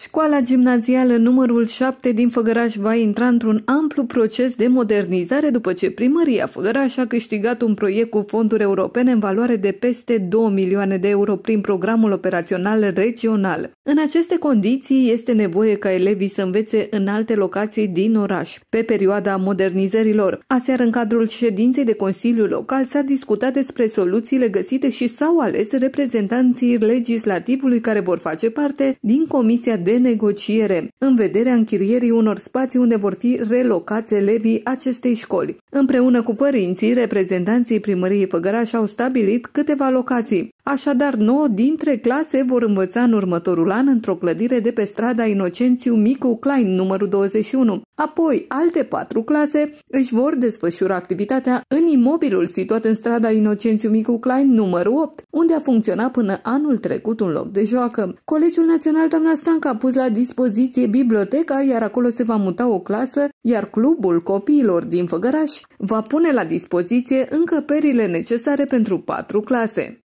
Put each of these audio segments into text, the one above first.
Școala gimnazială numărul 7 din Făgăraș va intra într-un amplu proces de modernizare după ce primăria Făgăraș a câștigat un proiect cu fonduri europene în valoare de peste 2 milioane de euro prin programul operațional regional. În aceste condiții este nevoie ca elevii să învețe în alte locații din oraș, pe perioada modernizărilor. Aseară, în cadrul ședinței de Consiliu Local, s-a discutat despre soluțiile găsite și s-au ales reprezentanții legislativului care vor face parte din Comisia de negociere, în vederea închirierii unor spații unde vor fi relocați elevii acestei școli. Împreună cu părinții, reprezentanții primăriei Făgăraș au stabilit câteva locații. Așadar, 9 dintre clase vor învăța în următorul an într-o clădire de pe strada Inocențiu Micu Klein, numărul 21. Apoi, alte patru clase își vor desfășura activitatea în imobilul situat în strada Inocențiu Micu Klein, numărul 8, unde a funcționat până anul trecut un loc de joacă. Colegiul Național Doamna Stanca a pus la dispoziție biblioteca, iar acolo se va muta o clasă, iar clubul copiilor din Făgăraș va pune la dispoziție încăperile necesare pentru patru clase.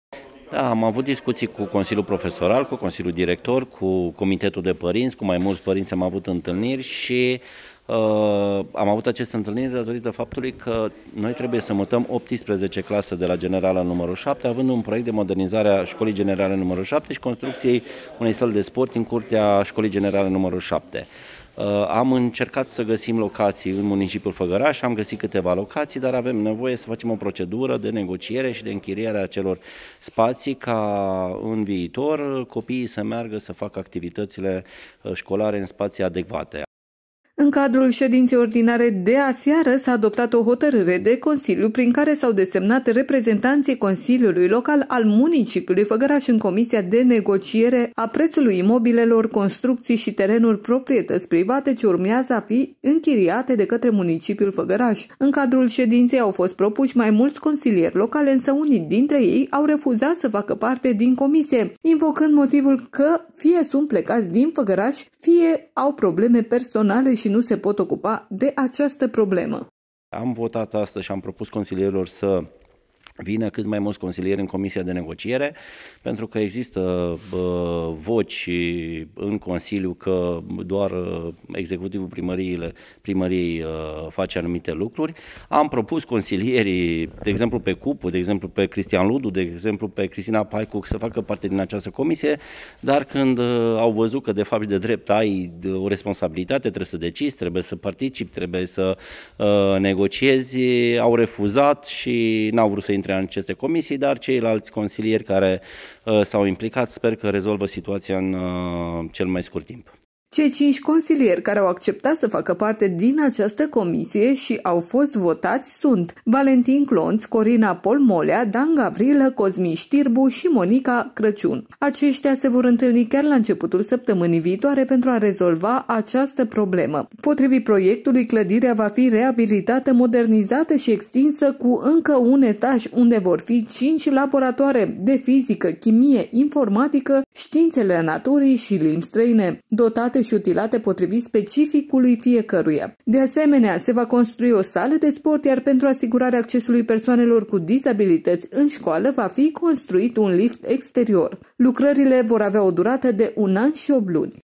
Da, am avut discuții cu Consiliul Profesoral, cu Consiliul Director, cu Comitetul de Părinți, cu mai mulți părinți am avut întâlniri și uh, am avut aceste întâlniri datorită faptului că noi trebuie să mutăm 18 clase de la Generala numărul 7, având un proiect de modernizare a școlii generale numărul 7 și construcției unei săli de sport în curtea școlii generale numărul 7. Uh, am încercat să găsim locații în municipiul Făgăraș, am găsit câteva locații, dar avem nevoie să facem o procedură de negociere și de închiriere a celor spații ca în viitor copiii să meargă să facă activitățile uh, școlare în spații adecvate. În cadrul ședinței ordinare de aseară s-a adoptat o hotărâre de Consiliu prin care s-au desemnat reprezentanții Consiliului Local al Municipiului Făgăraș în Comisia de Negociere a prețului imobilelor, construcții și terenuri proprietăți private ce urmează a fi închiriate de către municipiul Făgăraș. În cadrul ședinței au fost propuși mai mulți consilieri locale, însă unii dintre ei au refuzat să facă parte din comisie, invocând motivul că fie sunt plecați din Făgăraș, fie au probleme personale și și nu se pot ocupa de această problemă. Am votat astăzi și am propus consilierilor să vină cât mai mulți consilieri în comisia de negociere, pentru că există uh, voci în Consiliu că doar uh, executivul primăriile, primăriei uh, face anumite lucruri. Am propus consilierii, de exemplu pe Cupu, de exemplu pe Cristian Ludu, de exemplu pe Cristina Paicu să facă parte din această comisie, dar când uh, au văzut că de fapt de drept ai o responsabilitate, trebuie să decizi, trebuie să participi, trebuie să uh, negociezi, au refuzat și n-au vrut să intre dintre aceste comisii, dar ceilalți consilieri care uh, s-au implicat sper că rezolvă situația în uh, cel mai scurt timp. Cei cinci consilieri care au acceptat să facă parte din această comisie și au fost votați sunt Valentin Clonț, Corina Polmolea, Dan Gavrilă, Cosmin Știrbu și Monica Crăciun. Aceștia se vor întâlni chiar la începutul săptămânii viitoare pentru a rezolva această problemă. Potrivit proiectului, clădirea va fi reabilitată, modernizată și extinsă cu încă un etaj unde vor fi cinci laboratoare de fizică, chimie, informatică, științele naturii și limbi străine, dotate adaptate și utilate potrivit specificului fiecăruia. De asemenea, se va construi o sală de sport, iar pentru asigurarea accesului persoanelor cu dizabilități în școală va fi construit un lift exterior. Lucrările vor avea o durată de un an și 8 luni.